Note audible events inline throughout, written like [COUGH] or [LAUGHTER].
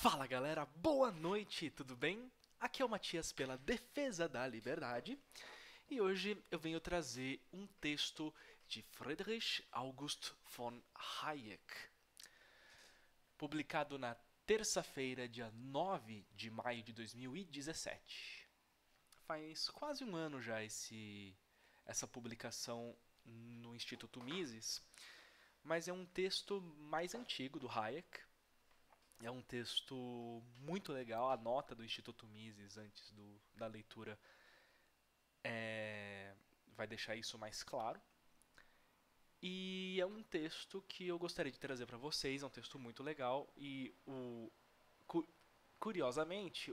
Fala galera, boa noite, tudo bem? Aqui é o Matias pela Defesa da Liberdade e hoje eu venho trazer um texto de Friedrich August von Hayek, publicado na terça-feira, dia 9 de maio de 2017. Faz quase um ano já esse, essa publicação no Instituto Mises, mas é um texto mais antigo do Hayek é um texto muito legal, a nota do Instituto Mises antes do, da leitura é, vai deixar isso mais claro. E é um texto que eu gostaria de trazer para vocês, é um texto muito legal e o cu, curiosamente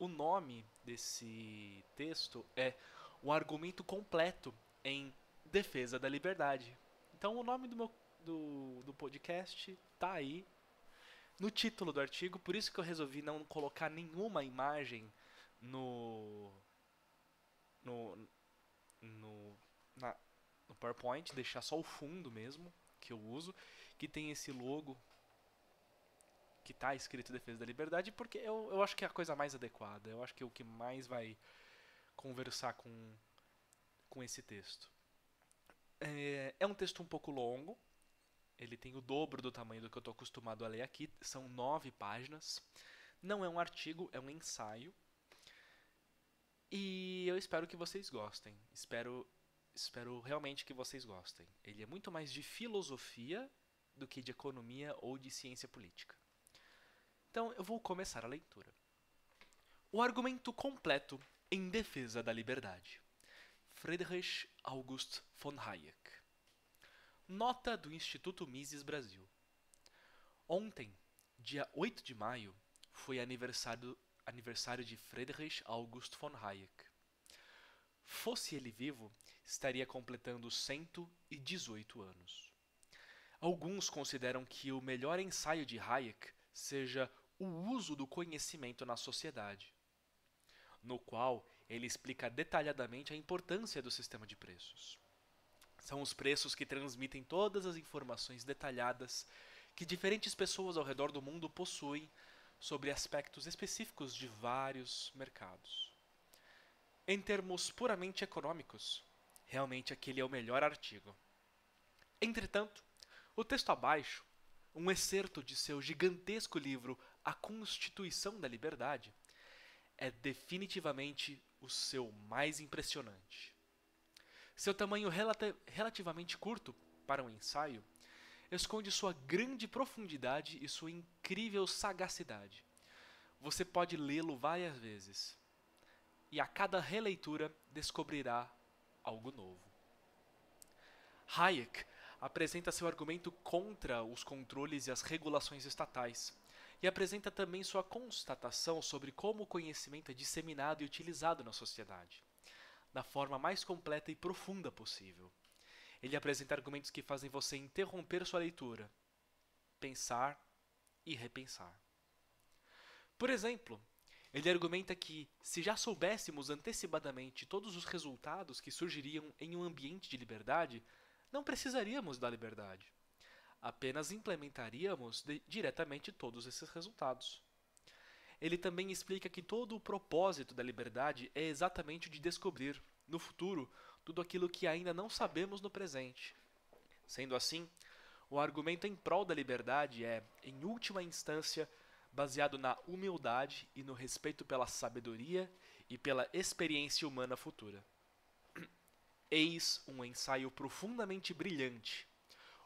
o nome desse texto é O Argumento Completo em Defesa da Liberdade. Então o nome do meu do, do podcast tá aí no título do artigo, por isso que eu resolvi não colocar nenhuma imagem no no no, na, no PowerPoint, deixar só o fundo mesmo que eu uso, que tem esse logo que está escrito Defesa da Liberdade, porque eu, eu acho que é a coisa mais adequada, eu acho que é o que mais vai conversar com, com esse texto. É, é um texto um pouco longo, ele tem o dobro do tamanho do que eu estou acostumado a ler aqui, são nove páginas. Não é um artigo, é um ensaio. E eu espero que vocês gostem. Espero, espero realmente que vocês gostem. Ele é muito mais de filosofia do que de economia ou de ciência política. Então eu vou começar a leitura. O argumento completo em defesa da liberdade. Friedrich August von Hayek. Nota do Instituto Mises Brasil. Ontem, dia 8 de maio, foi aniversário, aniversário de Friedrich August von Hayek. Fosse ele vivo, estaria completando 118 anos. Alguns consideram que o melhor ensaio de Hayek seja o uso do conhecimento na sociedade, no qual ele explica detalhadamente a importância do sistema de preços. São os preços que transmitem todas as informações detalhadas que diferentes pessoas ao redor do mundo possuem sobre aspectos específicos de vários mercados. Em termos puramente econômicos, realmente aquele é o melhor artigo. Entretanto, o texto abaixo, um excerto de seu gigantesco livro A Constituição da Liberdade, é definitivamente o seu mais impressionante. Seu tamanho relati relativamente curto para um ensaio esconde sua grande profundidade e sua incrível sagacidade. Você pode lê-lo várias vezes e a cada releitura descobrirá algo novo. Hayek apresenta seu argumento contra os controles e as regulações estatais, e apresenta também sua constatação sobre como o conhecimento é disseminado e utilizado na sociedade da forma mais completa e profunda possível. Ele apresenta argumentos que fazem você interromper sua leitura, pensar e repensar. Por exemplo, ele argumenta que, se já soubéssemos antecipadamente todos os resultados que surgiriam em um ambiente de liberdade, não precisaríamos da liberdade. Apenas implementaríamos diretamente todos esses resultados ele também explica que todo o propósito da liberdade é exatamente o de descobrir, no futuro, tudo aquilo que ainda não sabemos no presente. Sendo assim, o argumento em prol da liberdade é, em última instância, baseado na humildade e no respeito pela sabedoria e pela experiência humana futura. [CLEARS THROAT] Eis um ensaio profundamente brilhante,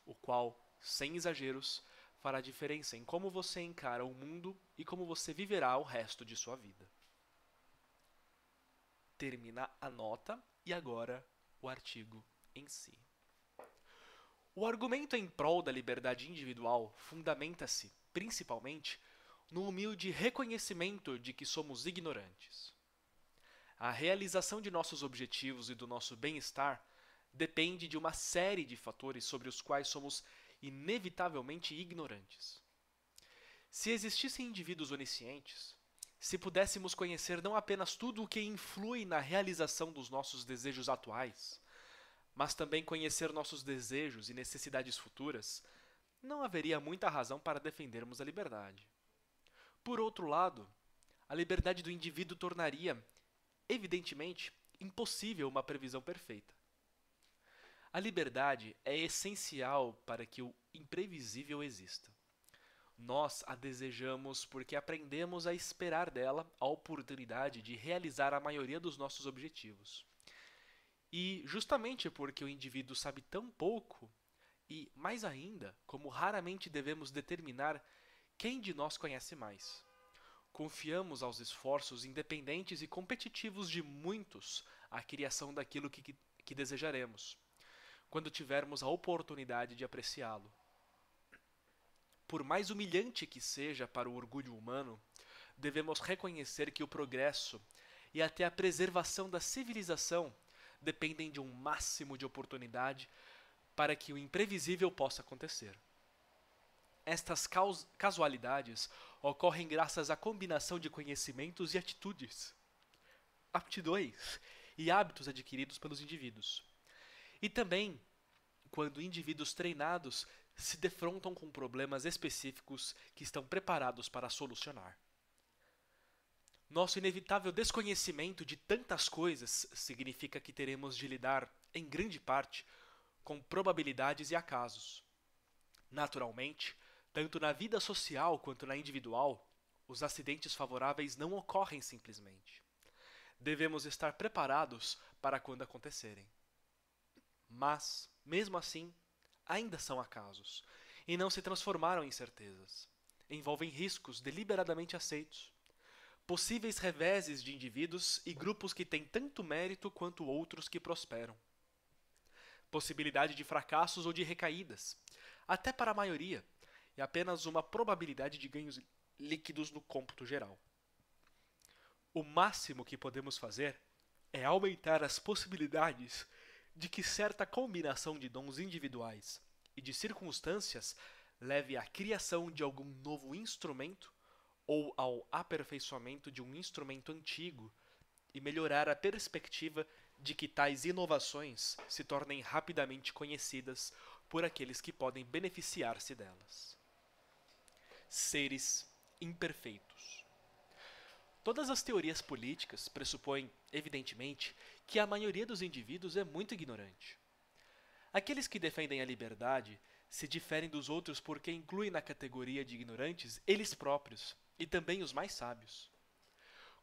o qual, sem exageros, fará diferença em como você encara o mundo e como você viverá o resto de sua vida. Termina a nota e agora o artigo em si. O argumento em prol da liberdade individual fundamenta-se, principalmente, no humilde reconhecimento de que somos ignorantes. A realização de nossos objetivos e do nosso bem-estar depende de uma série de fatores sobre os quais somos inevitavelmente ignorantes. Se existissem indivíduos oniscientes, se pudéssemos conhecer não apenas tudo o que influi na realização dos nossos desejos atuais, mas também conhecer nossos desejos e necessidades futuras, não haveria muita razão para defendermos a liberdade. Por outro lado, a liberdade do indivíduo tornaria, evidentemente, impossível uma previsão perfeita. A liberdade é essencial para que o imprevisível exista. Nós a desejamos porque aprendemos a esperar dela a oportunidade de realizar a maioria dos nossos objetivos. E justamente porque o indivíduo sabe tão pouco, e mais ainda, como raramente devemos determinar quem de nós conhece mais. Confiamos aos esforços independentes e competitivos de muitos a criação daquilo que, que, que desejaremos quando tivermos a oportunidade de apreciá-lo. Por mais humilhante que seja para o orgulho humano, devemos reconhecer que o progresso e até a preservação da civilização dependem de um máximo de oportunidade para que o imprevisível possa acontecer. Estas casualidades ocorrem graças à combinação de conhecimentos e atitudes, aptidões e hábitos adquiridos pelos indivíduos. E também quando indivíduos treinados se defrontam com problemas específicos que estão preparados para solucionar. Nosso inevitável desconhecimento de tantas coisas significa que teremos de lidar, em grande parte, com probabilidades e acasos. Naturalmente, tanto na vida social quanto na individual, os acidentes favoráveis não ocorrem simplesmente. Devemos estar preparados para quando acontecerem mas, mesmo assim, ainda são acasos e não se transformaram em certezas. Envolvem riscos deliberadamente aceitos, possíveis reveses de indivíduos e grupos que têm tanto mérito quanto outros que prosperam. Possibilidade de fracassos ou de recaídas, até para a maioria, e apenas uma probabilidade de ganhos líquidos no cômputo geral. O máximo que podemos fazer é aumentar as possibilidades de que certa combinação de dons individuais e de circunstâncias leve à criação de algum novo instrumento ou ao aperfeiçoamento de um instrumento antigo e melhorar a perspectiva de que tais inovações se tornem rapidamente conhecidas por aqueles que podem beneficiar-se delas. Seres imperfeitos. Todas as teorias políticas pressupõem, evidentemente, que a maioria dos indivíduos é muito ignorante. Aqueles que defendem a liberdade se diferem dos outros porque incluem na categoria de ignorantes eles próprios e também os mais sábios.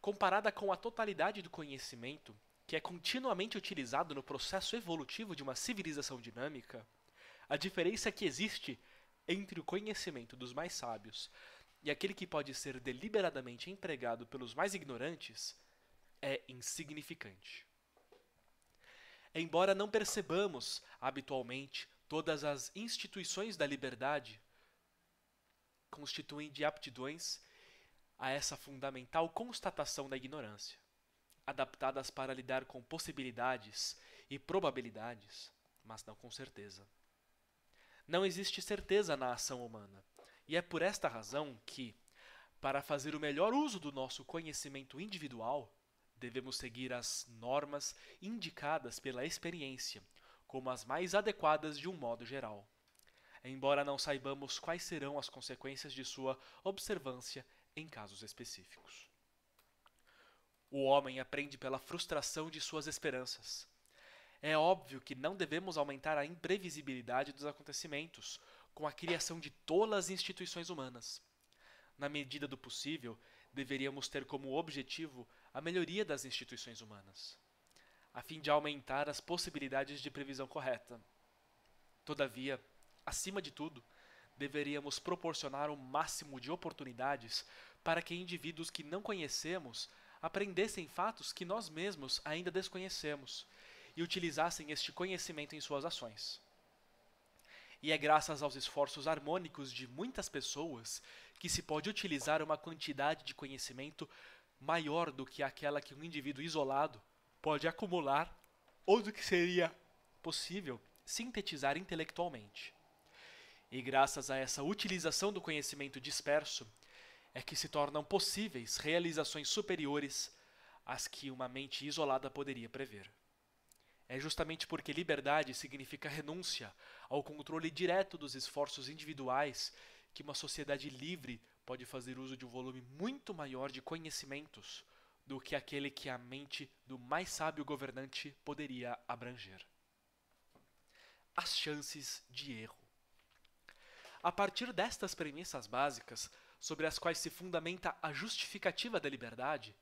Comparada com a totalidade do conhecimento, que é continuamente utilizado no processo evolutivo de uma civilização dinâmica, a diferença que existe entre o conhecimento dos mais sábios e aquele que pode ser deliberadamente empregado pelos mais ignorantes é insignificante. Embora não percebamos, habitualmente, todas as instituições da liberdade constituem de aptidões a essa fundamental constatação da ignorância, adaptadas para lidar com possibilidades e probabilidades, mas não com certeza. Não existe certeza na ação humana, e é por esta razão que, para fazer o melhor uso do nosso conhecimento individual, Devemos seguir as normas indicadas pela experiência, como as mais adequadas de um modo geral. Embora não saibamos quais serão as consequências de sua observância em casos específicos. O homem aprende pela frustração de suas esperanças. É óbvio que não devemos aumentar a imprevisibilidade dos acontecimentos com a criação de tolas instituições humanas. Na medida do possível, deveríamos ter como objetivo a melhoria das instituições humanas, a fim de aumentar as possibilidades de previsão correta. Todavia, acima de tudo, deveríamos proporcionar o máximo de oportunidades para que indivíduos que não conhecemos aprendessem fatos que nós mesmos ainda desconhecemos e utilizassem este conhecimento em suas ações. E é graças aos esforços harmônicos de muitas pessoas que se pode utilizar uma quantidade de conhecimento maior do que aquela que um indivíduo isolado pode acumular ou do que seria possível sintetizar intelectualmente. E graças a essa utilização do conhecimento disperso é que se tornam possíveis realizações superiores às que uma mente isolada poderia prever. É justamente porque liberdade significa renúncia ao controle direto dos esforços individuais que uma sociedade livre pode fazer uso de um volume muito maior de conhecimentos do que aquele que a mente do mais sábio governante poderia abranger. As chances de erro. A partir destas premissas básicas, sobre as quais se fundamenta a justificativa da liberdade,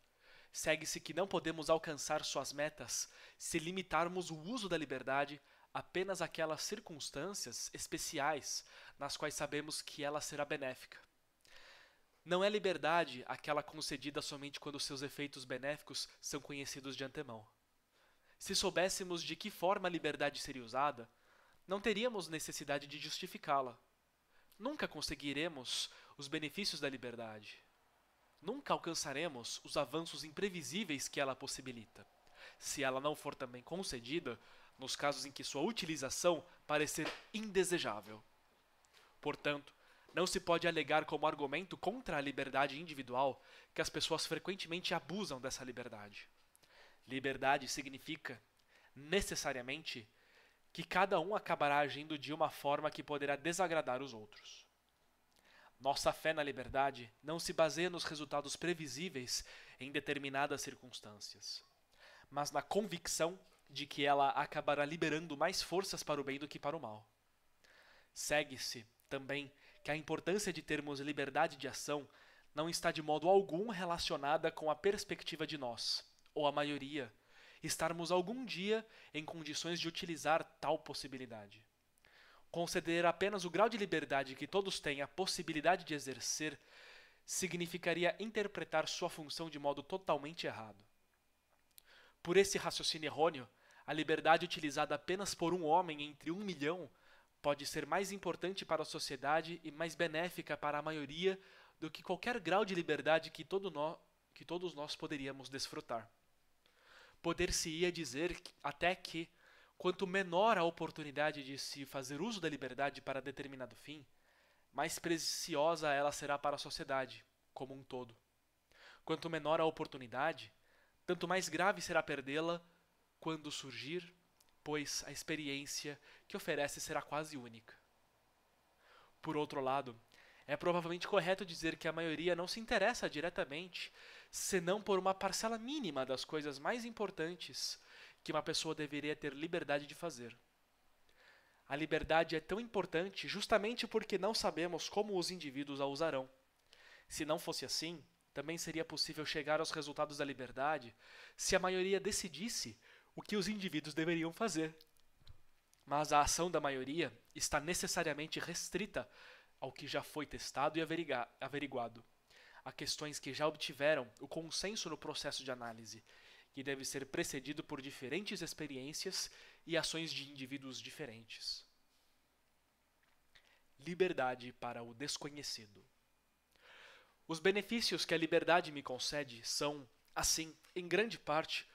segue-se que não podemos alcançar suas metas se limitarmos o uso da liberdade apenas àquelas circunstâncias especiais nas quais sabemos que ela será benéfica. Não é liberdade aquela concedida somente quando seus efeitos benéficos são conhecidos de antemão. Se soubéssemos de que forma a liberdade seria usada, não teríamos necessidade de justificá-la. Nunca conseguiremos os benefícios da liberdade. Nunca alcançaremos os avanços imprevisíveis que ela possibilita. Se ela não for também concedida, nos casos em que sua utilização parecer indesejável. Portanto, não se pode alegar como argumento contra a liberdade individual que as pessoas frequentemente abusam dessa liberdade. Liberdade significa, necessariamente, que cada um acabará agindo de uma forma que poderá desagradar os outros. Nossa fé na liberdade não se baseia nos resultados previsíveis em determinadas circunstâncias, mas na convicção de que ela acabará liberando mais forças para o bem do que para o mal. Segue-se, também, que a importância de termos liberdade de ação não está de modo algum relacionada com a perspectiva de nós, ou a maioria, estarmos algum dia em condições de utilizar tal possibilidade. Conceder apenas o grau de liberdade que todos têm a possibilidade de exercer significaria interpretar sua função de modo totalmente errado. Por esse raciocínio errôneo, a liberdade utilizada apenas por um homem entre um milhão pode ser mais importante para a sociedade e mais benéfica para a maioria do que qualquer grau de liberdade que, todo nó, que todos nós poderíamos desfrutar. Poder-se-ia dizer até que, quanto menor a oportunidade de se fazer uso da liberdade para determinado fim, mais preciosa ela será para a sociedade, como um todo. Quanto menor a oportunidade, tanto mais grave será perdê-la quando surgir pois a experiência que oferece será quase única. Por outro lado, é provavelmente correto dizer que a maioria não se interessa diretamente, senão por uma parcela mínima das coisas mais importantes que uma pessoa deveria ter liberdade de fazer. A liberdade é tão importante justamente porque não sabemos como os indivíduos a usarão. Se não fosse assim, também seria possível chegar aos resultados da liberdade se a maioria decidisse o que os indivíduos deveriam fazer. Mas a ação da maioria está necessariamente restrita ao que já foi testado e averiguado, a questões que já obtiveram o consenso no processo de análise, que deve ser precedido por diferentes experiências e ações de indivíduos diferentes. Liberdade para o desconhecido. Os benefícios que a liberdade me concede são, assim, em grande parte,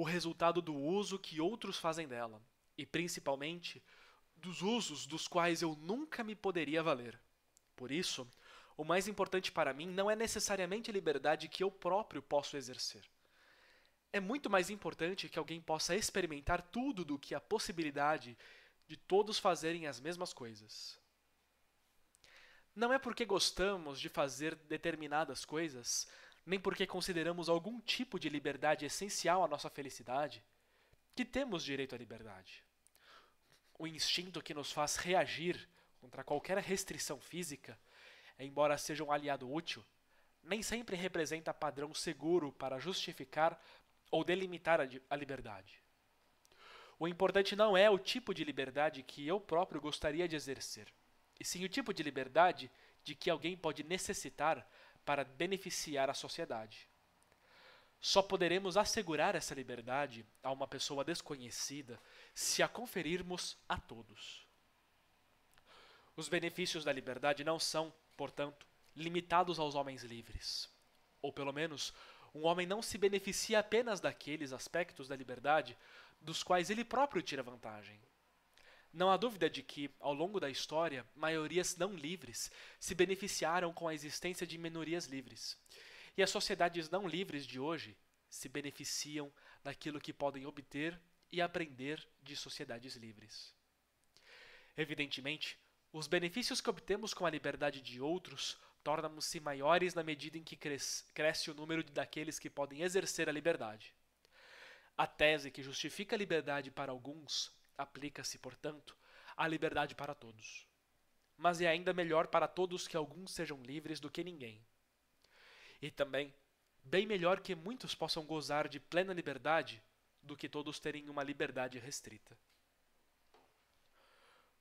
o resultado do uso que outros fazem dela, e principalmente dos usos dos quais eu nunca me poderia valer. Por isso, o mais importante para mim não é necessariamente a liberdade que eu próprio posso exercer. É muito mais importante que alguém possa experimentar tudo do que a possibilidade de todos fazerem as mesmas coisas. Não é porque gostamos de fazer determinadas coisas nem porque consideramos algum tipo de liberdade essencial à nossa felicidade, que temos direito à liberdade. O instinto que nos faz reagir contra qualquer restrição física, embora seja um aliado útil, nem sempre representa padrão seguro para justificar ou delimitar a liberdade. O importante não é o tipo de liberdade que eu próprio gostaria de exercer, e sim o tipo de liberdade de que alguém pode necessitar para beneficiar a sociedade. Só poderemos assegurar essa liberdade a uma pessoa desconhecida se a conferirmos a todos. Os benefícios da liberdade não são, portanto, limitados aos homens livres. Ou pelo menos, um homem não se beneficia apenas daqueles aspectos da liberdade dos quais ele próprio tira vantagem. Não há dúvida de que, ao longo da história, maiorias não livres se beneficiaram com a existência de minorias livres. E as sociedades não livres de hoje se beneficiam daquilo que podem obter e aprender de sociedades livres. Evidentemente, os benefícios que obtemos com a liberdade de outros tornam-se maiores na medida em que cresce o número daqueles que podem exercer a liberdade. A tese que justifica a liberdade para alguns Aplica-se, portanto, a liberdade para todos. Mas é ainda melhor para todos que alguns sejam livres do que ninguém. E também, bem melhor que muitos possam gozar de plena liberdade do que todos terem uma liberdade restrita.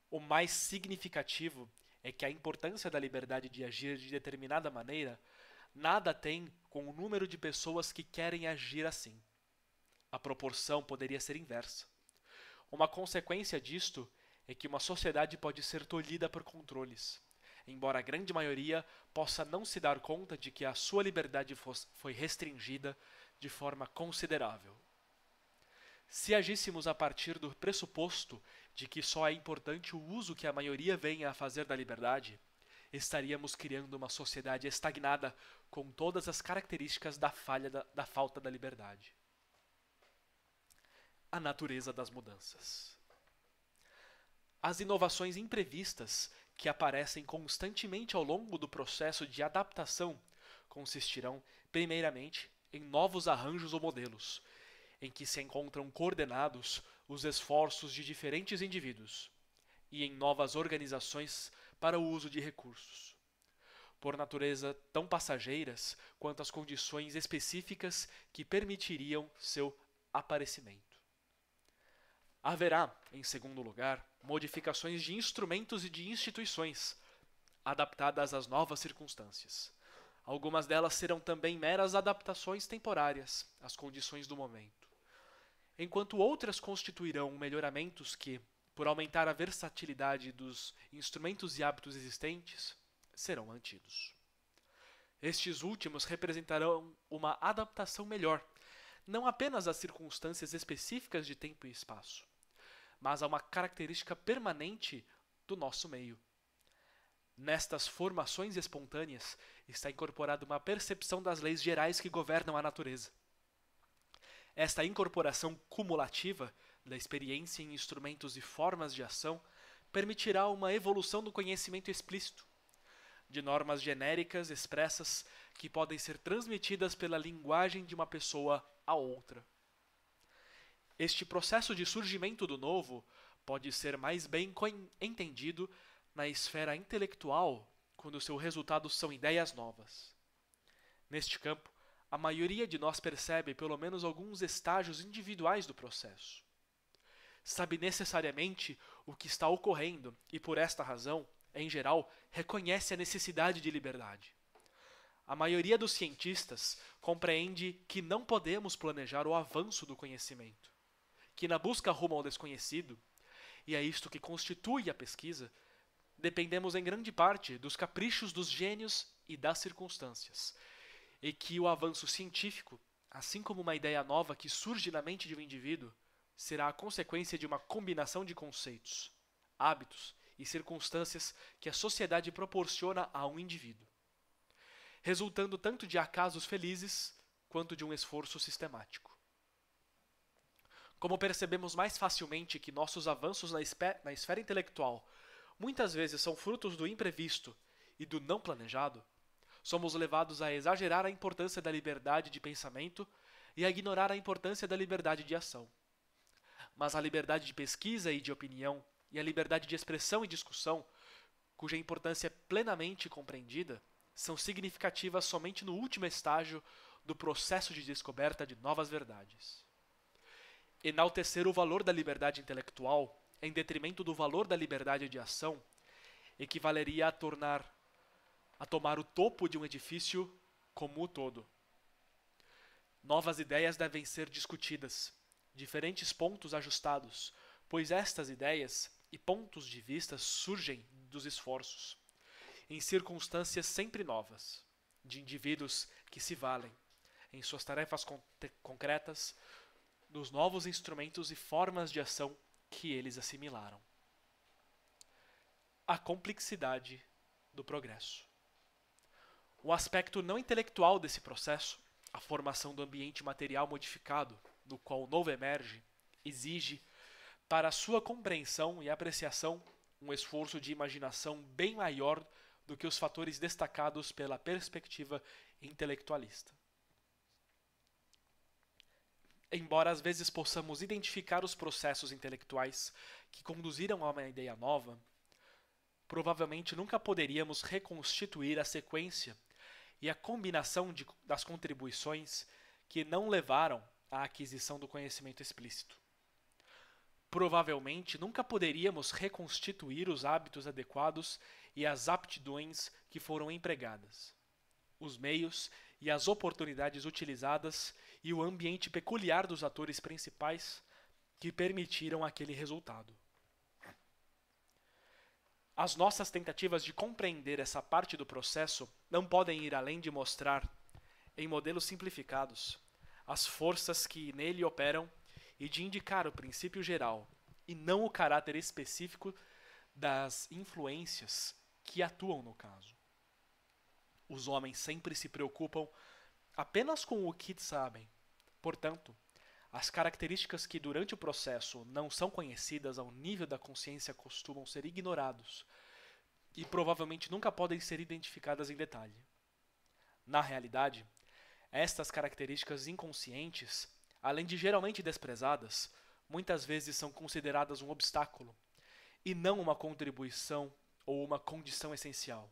O mais significativo é que a importância da liberdade de agir de determinada maneira nada tem com o número de pessoas que querem agir assim. A proporção poderia ser inversa. Uma consequência disto é que uma sociedade pode ser tolhida por controles, embora a grande maioria possa não se dar conta de que a sua liberdade foi restringida de forma considerável. Se agíssemos a partir do pressuposto de que só é importante o uso que a maioria venha a fazer da liberdade, estaríamos criando uma sociedade estagnada com todas as características da, falha da, da falta da liberdade a natureza das mudanças. As inovações imprevistas que aparecem constantemente ao longo do processo de adaptação consistirão, primeiramente, em novos arranjos ou modelos, em que se encontram coordenados os esforços de diferentes indivíduos e em novas organizações para o uso de recursos. Por natureza tão passageiras quanto as condições específicas que permitiriam seu aparecimento. Haverá, em segundo lugar, modificações de instrumentos e de instituições, adaptadas às novas circunstâncias. Algumas delas serão também meras adaptações temporárias às condições do momento, enquanto outras constituirão melhoramentos que, por aumentar a versatilidade dos instrumentos e hábitos existentes, serão mantidos. Estes últimos representarão uma adaptação melhor, não apenas às circunstâncias específicas de tempo e espaço, mas a uma característica permanente do nosso meio. Nestas formações espontâneas está incorporada uma percepção das leis gerais que governam a natureza. Esta incorporação cumulativa da experiência em instrumentos e formas de ação permitirá uma evolução do conhecimento explícito, de normas genéricas expressas que podem ser transmitidas pela linguagem de uma pessoa a outra. Este processo de surgimento do novo pode ser mais bem entendido na esfera intelectual quando seu resultado são ideias novas. Neste campo, a maioria de nós percebe pelo menos alguns estágios individuais do processo. Sabe necessariamente o que está ocorrendo e, por esta razão, em geral, reconhece a necessidade de liberdade. A maioria dos cientistas compreende que não podemos planejar o avanço do conhecimento que na busca rumo ao desconhecido, e é isto que constitui a pesquisa, dependemos em grande parte dos caprichos dos gênios e das circunstâncias, e que o avanço científico, assim como uma ideia nova que surge na mente de um indivíduo, será a consequência de uma combinação de conceitos, hábitos e circunstâncias que a sociedade proporciona a um indivíduo, resultando tanto de acasos felizes quanto de um esforço sistemático. Como percebemos mais facilmente que nossos avanços na, na esfera intelectual muitas vezes são frutos do imprevisto e do não planejado, somos levados a exagerar a importância da liberdade de pensamento e a ignorar a importância da liberdade de ação. Mas a liberdade de pesquisa e de opinião e a liberdade de expressão e discussão, cuja importância é plenamente compreendida, são significativas somente no último estágio do processo de descoberta de novas verdades enaltecer o valor da liberdade intelectual em detrimento do valor da liberdade de ação equivaleria a tornar a tomar o topo de um edifício como o todo. Novas ideias devem ser discutidas, diferentes pontos ajustados, pois estas ideias e pontos de vista surgem dos esforços, em circunstâncias sempre novas, de indivíduos que se valem em suas tarefas concretas nos novos instrumentos e formas de ação que eles assimilaram. A complexidade do progresso. O aspecto não intelectual desse processo, a formação do ambiente material modificado, no qual o novo emerge, exige, para sua compreensão e apreciação, um esforço de imaginação bem maior do que os fatores destacados pela perspectiva intelectualista. Embora às vezes possamos identificar os processos intelectuais que conduziram a uma ideia nova, provavelmente nunca poderíamos reconstituir a sequência e a combinação de, das contribuições que não levaram à aquisição do conhecimento explícito. Provavelmente nunca poderíamos reconstituir os hábitos adequados e as aptidões que foram empregadas os meios e as oportunidades utilizadas e o ambiente peculiar dos atores principais que permitiram aquele resultado. As nossas tentativas de compreender essa parte do processo não podem ir além de mostrar, em modelos simplificados, as forças que nele operam e de indicar o princípio geral e não o caráter específico das influências que atuam no caso. Os homens sempre se preocupam apenas com o que sabem. Portanto, as características que durante o processo não são conhecidas ao nível da consciência costumam ser ignorados e provavelmente nunca podem ser identificadas em detalhe. Na realidade, estas características inconscientes, além de geralmente desprezadas, muitas vezes são consideradas um obstáculo e não uma contribuição ou uma condição essencial.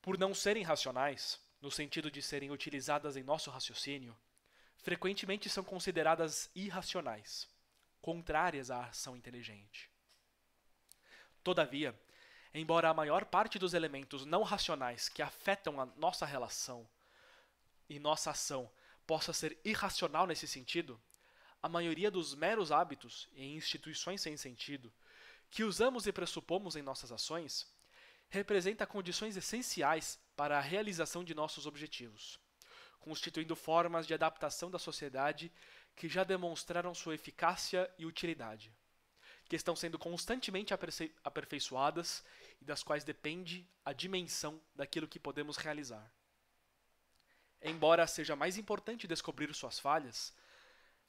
Por não serem racionais, no sentido de serem utilizadas em nosso raciocínio, frequentemente são consideradas irracionais, contrárias à ação inteligente. Todavia, embora a maior parte dos elementos não racionais que afetam a nossa relação e nossa ação possa ser irracional nesse sentido, a maioria dos meros hábitos e instituições sem sentido que usamos e pressupomos em nossas ações representa condições essenciais para a realização de nossos objetivos, constituindo formas de adaptação da sociedade que já demonstraram sua eficácia e utilidade, que estão sendo constantemente aperfeiçoadas e das quais depende a dimensão daquilo que podemos realizar. Embora seja mais importante descobrir suas falhas,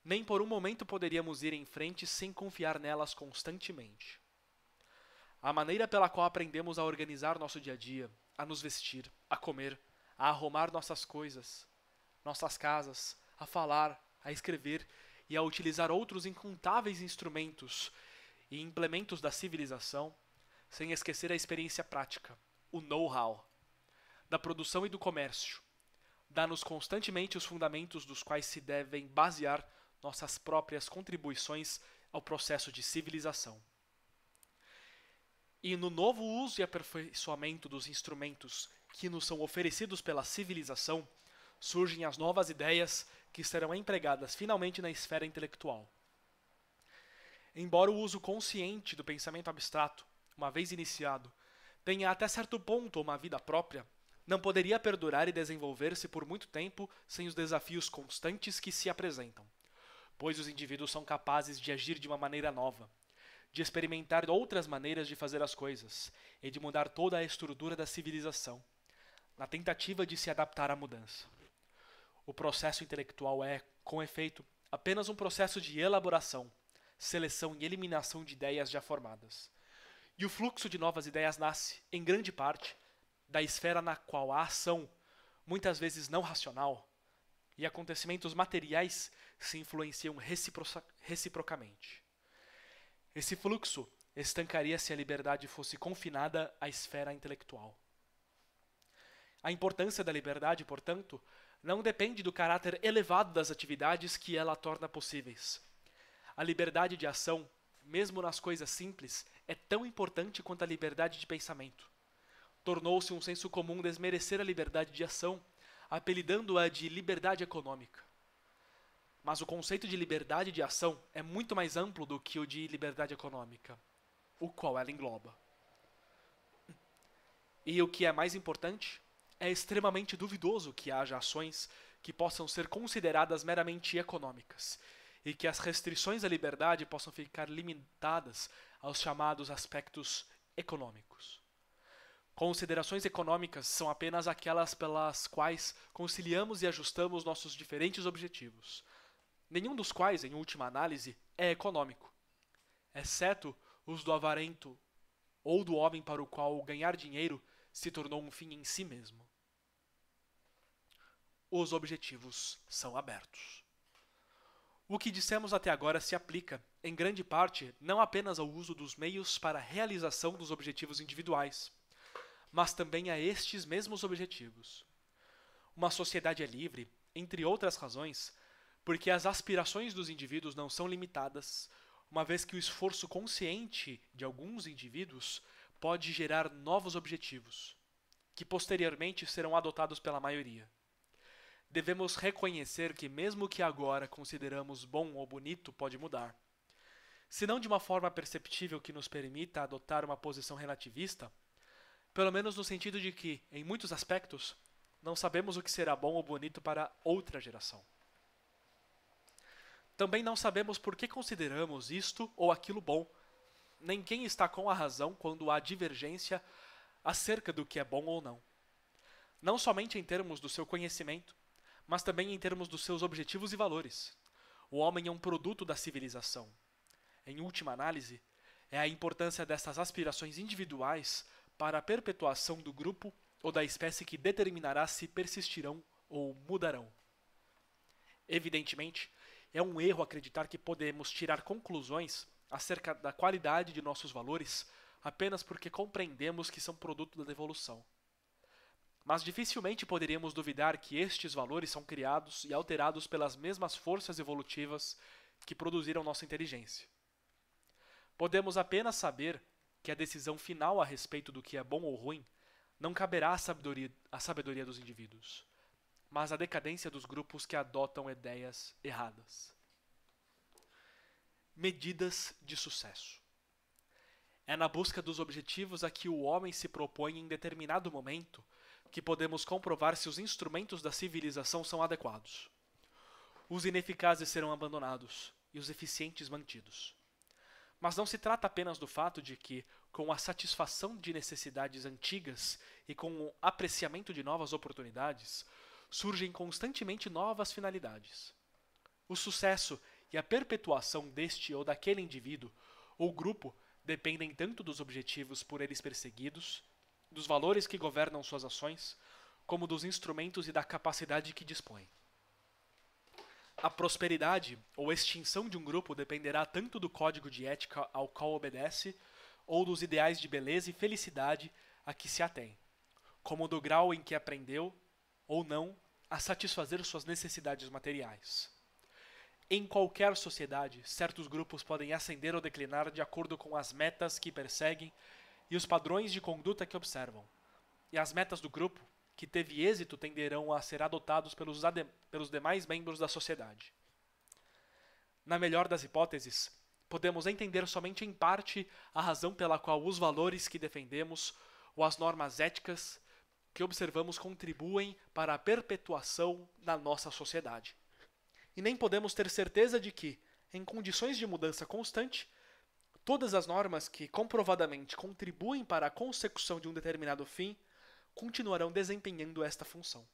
nem por um momento poderíamos ir em frente sem confiar nelas constantemente a maneira pela qual aprendemos a organizar nosso dia a dia, a nos vestir, a comer, a arrumar nossas coisas, nossas casas, a falar, a escrever e a utilizar outros incontáveis instrumentos e implementos da civilização, sem esquecer a experiência prática, o know-how, da produção e do comércio, dá-nos constantemente os fundamentos dos quais se devem basear nossas próprias contribuições ao processo de civilização e no novo uso e aperfeiçoamento dos instrumentos que nos são oferecidos pela civilização, surgem as novas ideias que serão empregadas finalmente na esfera intelectual. Embora o uso consciente do pensamento abstrato, uma vez iniciado, tenha até certo ponto uma vida própria, não poderia perdurar e desenvolver-se por muito tempo sem os desafios constantes que se apresentam, pois os indivíduos são capazes de agir de uma maneira nova, de experimentar outras maneiras de fazer as coisas e de mudar toda a estrutura da civilização, na tentativa de se adaptar à mudança. O processo intelectual é, com efeito, apenas um processo de elaboração, seleção e eliminação de ideias já formadas. E o fluxo de novas ideias nasce, em grande parte, da esfera na qual a ação, muitas vezes não racional, e acontecimentos materiais se influenciam reciprocamente. Esse fluxo estancaria se a liberdade fosse confinada à esfera intelectual. A importância da liberdade, portanto, não depende do caráter elevado das atividades que ela torna possíveis. A liberdade de ação, mesmo nas coisas simples, é tão importante quanto a liberdade de pensamento. Tornou-se um senso comum desmerecer a liberdade de ação, apelidando-a de liberdade econômica. Mas o conceito de liberdade de ação é muito mais amplo do que o de liberdade econômica, o qual ela engloba. E o que é mais importante, é extremamente duvidoso que haja ações que possam ser consideradas meramente econômicas e que as restrições à liberdade possam ficar limitadas aos chamados aspectos econômicos. Considerações econômicas são apenas aquelas pelas quais conciliamos e ajustamos nossos diferentes objetivos, nenhum dos quais, em última análise, é econômico, exceto os do avarento ou do homem para o qual ganhar dinheiro se tornou um fim em si mesmo. Os objetivos são abertos. O que dissemos até agora se aplica, em grande parte, não apenas ao uso dos meios para a realização dos objetivos individuais, mas também a estes mesmos objetivos. Uma sociedade é livre, entre outras razões, porque as aspirações dos indivíduos não são limitadas, uma vez que o esforço consciente de alguns indivíduos pode gerar novos objetivos, que posteriormente serão adotados pela maioria. Devemos reconhecer que, mesmo o que agora consideramos bom ou bonito, pode mudar. Se não de uma forma perceptível que nos permita adotar uma posição relativista, pelo menos no sentido de que, em muitos aspectos, não sabemos o que será bom ou bonito para outra geração. Também não sabemos por que consideramos isto ou aquilo bom. Nem quem está com a razão quando há divergência acerca do que é bom ou não. Não somente em termos do seu conhecimento, mas também em termos dos seus objetivos e valores. O homem é um produto da civilização. Em última análise, é a importância dessas aspirações individuais para a perpetuação do grupo ou da espécie que determinará se persistirão ou mudarão. Evidentemente, é um erro acreditar que podemos tirar conclusões acerca da qualidade de nossos valores apenas porque compreendemos que são produto da devolução. Mas dificilmente poderíamos duvidar que estes valores são criados e alterados pelas mesmas forças evolutivas que produziram nossa inteligência. Podemos apenas saber que a decisão final a respeito do que é bom ou ruim não caberá à sabedoria, à sabedoria dos indivíduos mas a decadência dos grupos que adotam ideias erradas. Medidas de sucesso. É na busca dos objetivos a que o homem se propõe em determinado momento que podemos comprovar se os instrumentos da civilização são adequados. Os ineficazes serão abandonados e os eficientes mantidos. Mas não se trata apenas do fato de que, com a satisfação de necessidades antigas e com o apreciamento de novas oportunidades, surgem constantemente novas finalidades. O sucesso e a perpetuação deste ou daquele indivíduo ou grupo dependem tanto dos objetivos por eles perseguidos, dos valores que governam suas ações, como dos instrumentos e da capacidade que dispõem. A prosperidade ou extinção de um grupo dependerá tanto do código de ética ao qual obedece, ou dos ideais de beleza e felicidade a que se atém, como do grau em que aprendeu ou não a satisfazer suas necessidades materiais. Em qualquer sociedade, certos grupos podem ascender ou declinar de acordo com as metas que perseguem e os padrões de conduta que observam. E as metas do grupo que teve êxito tenderão a ser adotados pelos, pelos demais membros da sociedade. Na melhor das hipóteses, podemos entender somente em parte a razão pela qual os valores que defendemos ou as normas éticas que observamos contribuem para a perpetuação da nossa sociedade. E nem podemos ter certeza de que, em condições de mudança constante, todas as normas que comprovadamente contribuem para a consecução de um determinado fim continuarão desempenhando esta função.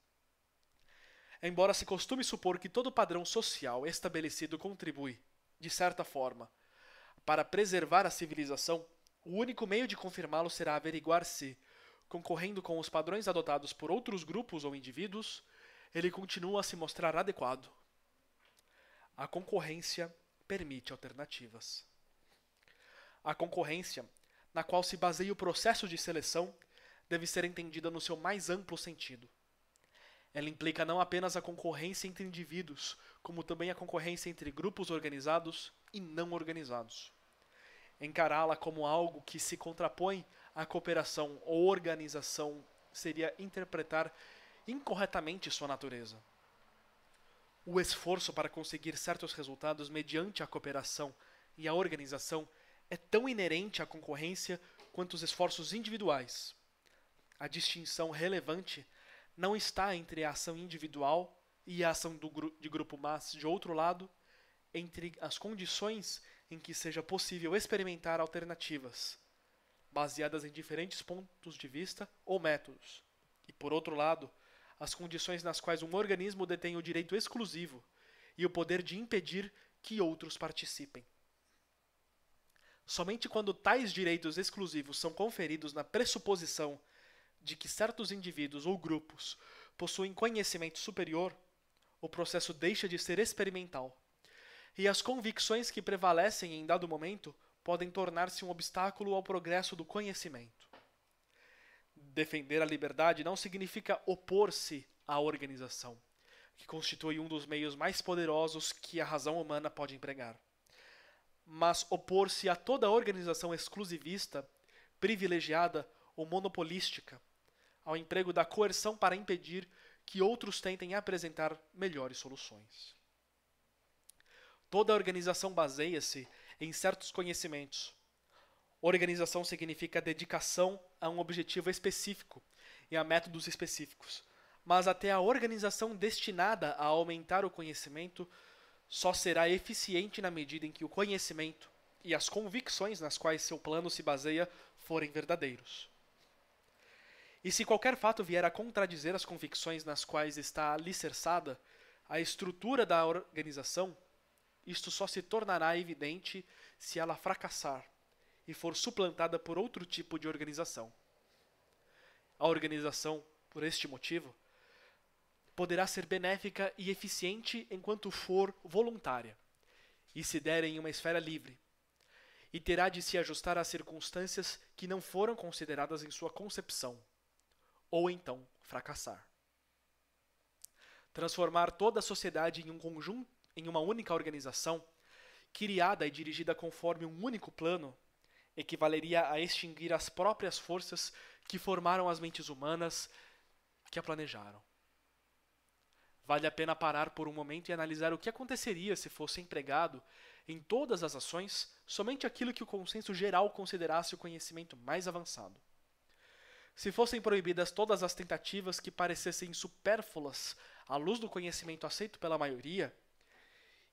Embora se costume supor que todo padrão social estabelecido contribui, de certa forma, para preservar a civilização, o único meio de confirmá-lo será averiguar se, concorrendo com os padrões adotados por outros grupos ou indivíduos, ele continua a se mostrar adequado. A concorrência permite alternativas. A concorrência, na qual se baseia o processo de seleção, deve ser entendida no seu mais amplo sentido. Ela implica não apenas a concorrência entre indivíduos, como também a concorrência entre grupos organizados e não organizados. Encará-la como algo que se contrapõe a cooperação ou organização seria interpretar incorretamente sua natureza. O esforço para conseguir certos resultados mediante a cooperação e a organização é tão inerente à concorrência quanto os esforços individuais. A distinção relevante não está entre a ação individual e a ação gru de grupo, mas, de outro lado, entre as condições em que seja possível experimentar alternativas, baseadas em diferentes pontos de vista ou métodos. E por outro lado, as condições nas quais um organismo detém o direito exclusivo e o poder de impedir que outros participem. Somente quando tais direitos exclusivos são conferidos na pressuposição de que certos indivíduos ou grupos possuem conhecimento superior, o processo deixa de ser experimental. E as convicções que prevalecem em dado momento podem tornar-se um obstáculo ao progresso do conhecimento. Defender a liberdade não significa opor-se à organização, que constitui um dos meios mais poderosos que a razão humana pode empregar. Mas opor-se a toda organização exclusivista, privilegiada ou monopolística, ao emprego da coerção para impedir que outros tentem apresentar melhores soluções. Toda organização baseia-se em certos conhecimentos. Organização significa dedicação a um objetivo específico e a métodos específicos. Mas até a organização destinada a aumentar o conhecimento só será eficiente na medida em que o conhecimento e as convicções nas quais seu plano se baseia forem verdadeiros. E se qualquer fato vier a contradizer as convicções nas quais está alicerçada, a estrutura da organização isto só se tornará evidente se ela fracassar e for suplantada por outro tipo de organização. A organização, por este motivo, poderá ser benéfica e eficiente enquanto for voluntária e se der em uma esfera livre, e terá de se ajustar às circunstâncias que não foram consideradas em sua concepção, ou então fracassar. Transformar toda a sociedade em um conjunto em uma única organização, criada e dirigida conforme um único plano, equivaleria a extinguir as próprias forças que formaram as mentes humanas que a planejaram. Vale a pena parar por um momento e analisar o que aconteceria se fosse empregado em todas as ações somente aquilo que o consenso geral considerasse o conhecimento mais avançado. Se fossem proibidas todas as tentativas que parecessem supérfluas à luz do conhecimento aceito pela maioria,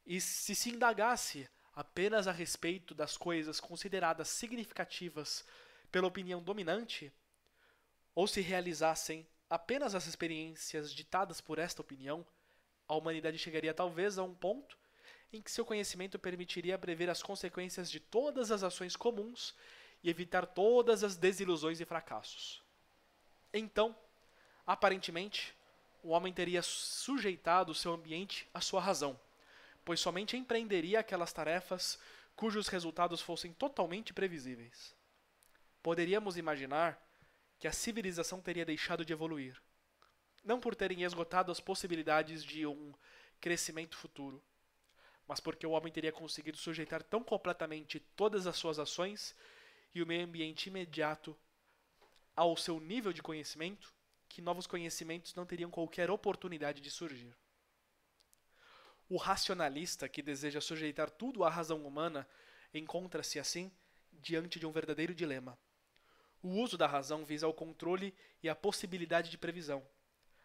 e se se indagasse apenas a respeito das coisas consideradas significativas pela opinião dominante, ou se realizassem apenas as experiências ditadas por esta opinião, a humanidade chegaria talvez a um ponto em que seu conhecimento permitiria prever as consequências de todas as ações comuns e evitar todas as desilusões e fracassos. Então, aparentemente, o homem teria sujeitado seu ambiente à sua razão pois somente empreenderia aquelas tarefas cujos resultados fossem totalmente previsíveis. Poderíamos imaginar que a civilização teria deixado de evoluir, não por terem esgotado as possibilidades de um crescimento futuro, mas porque o homem teria conseguido sujeitar tão completamente todas as suas ações e o meio ambiente imediato ao seu nível de conhecimento que novos conhecimentos não teriam qualquer oportunidade de surgir. O racionalista, que deseja sujeitar tudo à razão humana, encontra-se, assim, diante de um verdadeiro dilema. O uso da razão visa ao controle e à possibilidade de previsão,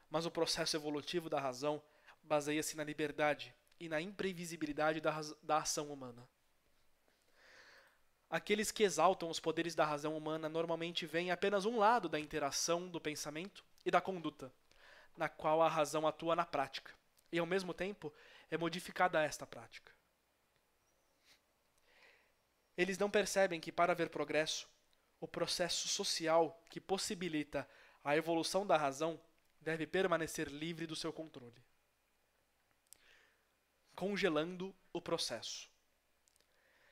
mas o processo evolutivo da razão baseia-se na liberdade e na imprevisibilidade da, da ação humana. Aqueles que exaltam os poderes da razão humana normalmente veem apenas um lado da interação do pensamento e da conduta, na qual a razão atua na prática, e ao mesmo tempo é modificada esta prática. Eles não percebem que, para haver progresso, o processo social que possibilita a evolução da razão deve permanecer livre do seu controle, congelando o processo.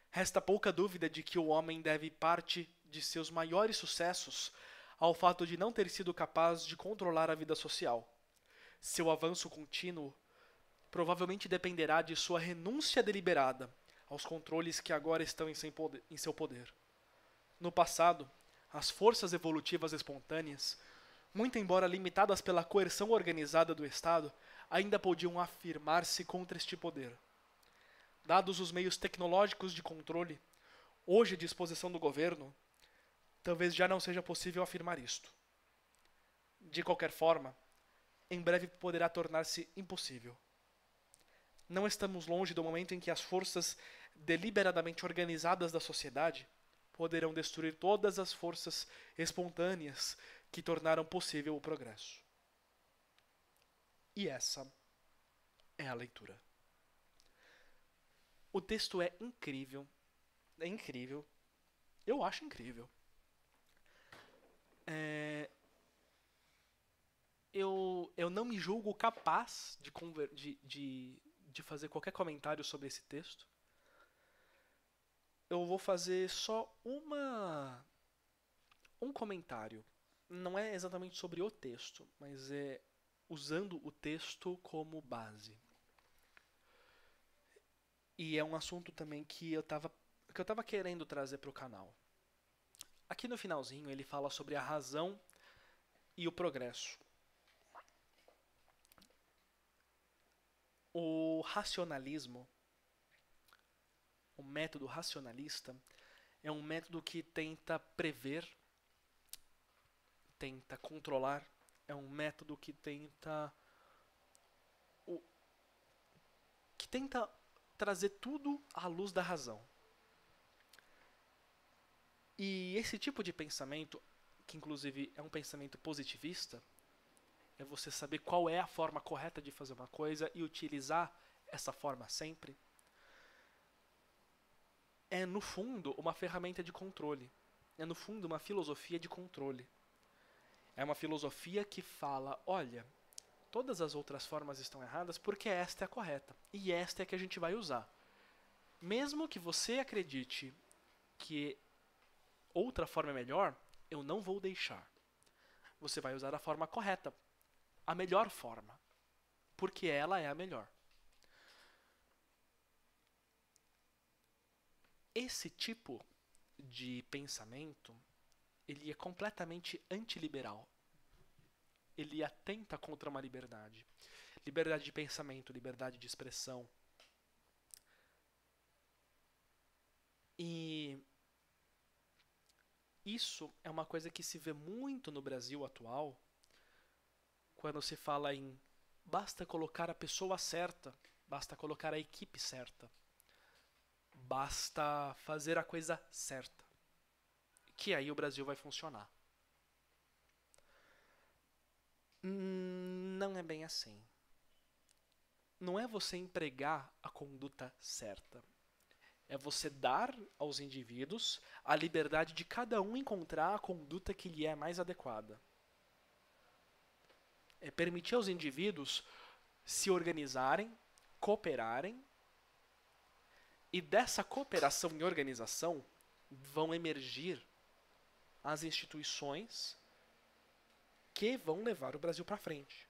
Resta pouca dúvida de que o homem deve parte de seus maiores sucessos ao fato de não ter sido capaz de controlar a vida social. Seu avanço contínuo provavelmente dependerá de sua renúncia deliberada aos controles que agora estão em seu poder. No passado, as forças evolutivas espontâneas, muito embora limitadas pela coerção organizada do Estado, ainda podiam afirmar-se contra este poder. Dados os meios tecnológicos de controle, hoje à disposição do governo, talvez já não seja possível afirmar isto. De qualquer forma, em breve poderá tornar-se impossível. Não estamos longe do momento em que as forças deliberadamente organizadas da sociedade poderão destruir todas as forças espontâneas que tornaram possível o progresso. E essa é a leitura. O texto é incrível. É incrível. Eu acho incrível. É... Eu, eu não me julgo capaz de, conver... de, de de fazer qualquer comentário sobre esse texto. Eu vou fazer só uma um comentário. Não é exatamente sobre o texto, mas é usando o texto como base. E é um assunto também que eu estava que eu tava querendo trazer para o canal. Aqui no finalzinho ele fala sobre a razão e o progresso. O racionalismo, o método racionalista, é um método que tenta prever, tenta controlar, é um método que tenta o, que tenta trazer tudo à luz da razão. E esse tipo de pensamento, que inclusive é um pensamento positivista, é você saber qual é a forma correta de fazer uma coisa e utilizar essa forma sempre. É, no fundo, uma ferramenta de controle. É, no fundo, uma filosofia de controle. É uma filosofia que fala: olha, todas as outras formas estão erradas porque esta é a correta e esta é a que a gente vai usar. Mesmo que você acredite que outra forma é melhor, eu não vou deixar. Você vai usar a forma correta, a melhor forma, porque ela é a melhor. Esse tipo de pensamento, ele é completamente antiliberal. Ele atenta contra uma liberdade. Liberdade de pensamento, liberdade de expressão. E isso é uma coisa que se vê muito no Brasil atual, quando se fala em basta colocar a pessoa certa, basta colocar a equipe certa, basta fazer a coisa certa, que aí o Brasil vai funcionar. Hum, não é bem assim. Não é você empregar a conduta certa. É você dar aos indivíduos a liberdade de cada um encontrar a conduta que lhe é mais adequada é permitir aos indivíduos se organizarem, cooperarem, e dessa cooperação e organização vão emergir as instituições que vão levar o Brasil para frente.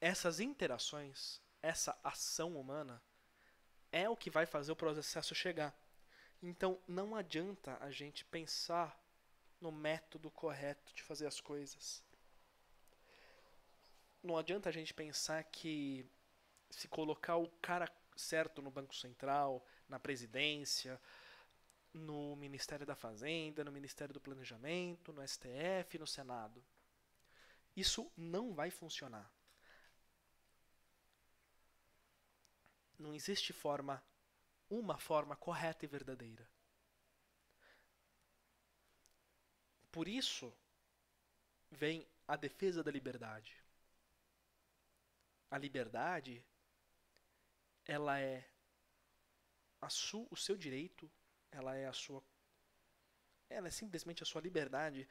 Essas interações, essa ação humana, é o que vai fazer o processo chegar. Então não adianta a gente pensar no método correto de fazer as coisas. Não adianta a gente pensar que se colocar o cara certo no Banco Central, na presidência, no Ministério da Fazenda, no Ministério do Planejamento, no STF, no Senado. Isso não vai funcionar. Não existe forma, uma forma correta e verdadeira. por isso vem a defesa da liberdade. A liberdade ela é su, o seu direito, ela é a sua ela é simplesmente a sua liberdade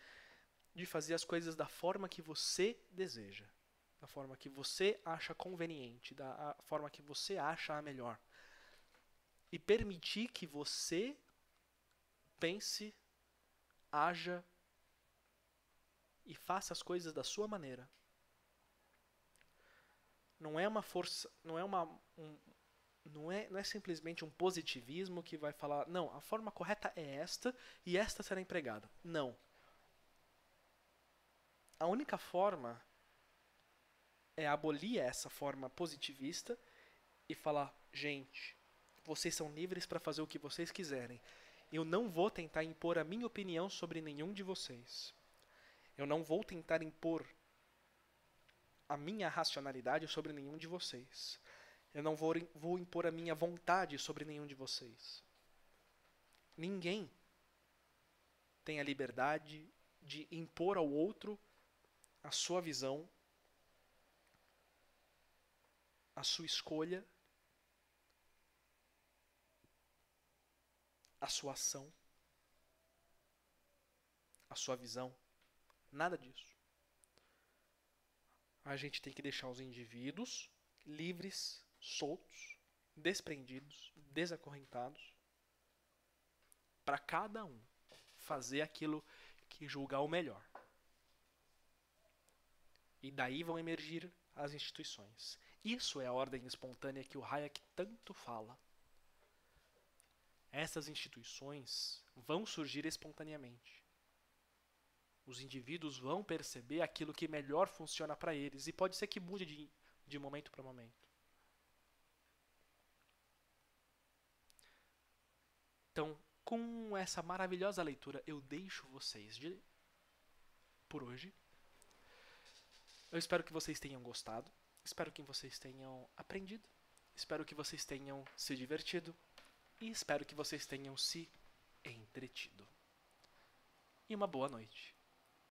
de fazer as coisas da forma que você deseja, da forma que você acha conveniente, da forma que você acha a melhor. E permitir que você pense, haja e faça as coisas da sua maneira. Não é uma força, não é uma um, não é, não é simplesmente um positivismo que vai falar, não, a forma correta é esta e esta será empregada. Não. A única forma é abolir essa forma positivista e falar, gente, vocês são livres para fazer o que vocês quiserem. Eu não vou tentar impor a minha opinião sobre nenhum de vocês. Eu não vou tentar impor a minha racionalidade sobre nenhum de vocês. Eu não vou, vou impor a minha vontade sobre nenhum de vocês. Ninguém tem a liberdade de impor ao outro a sua visão, a sua escolha, a sua ação, a sua visão. Nada disso. A gente tem que deixar os indivíduos livres, soltos, desprendidos, desacorrentados, para cada um fazer aquilo que julgar o melhor. E daí vão emergir as instituições. Isso é a ordem espontânea que o Hayek tanto fala. Essas instituições vão surgir espontaneamente. Os indivíduos vão perceber aquilo que melhor funciona para eles e pode ser que mude de, de momento para momento. Então, com essa maravilhosa leitura, eu deixo vocês de, por hoje. Eu espero que vocês tenham gostado, espero que vocês tenham aprendido, espero que vocês tenham se divertido e espero que vocês tenham se entretido. E uma boa noite.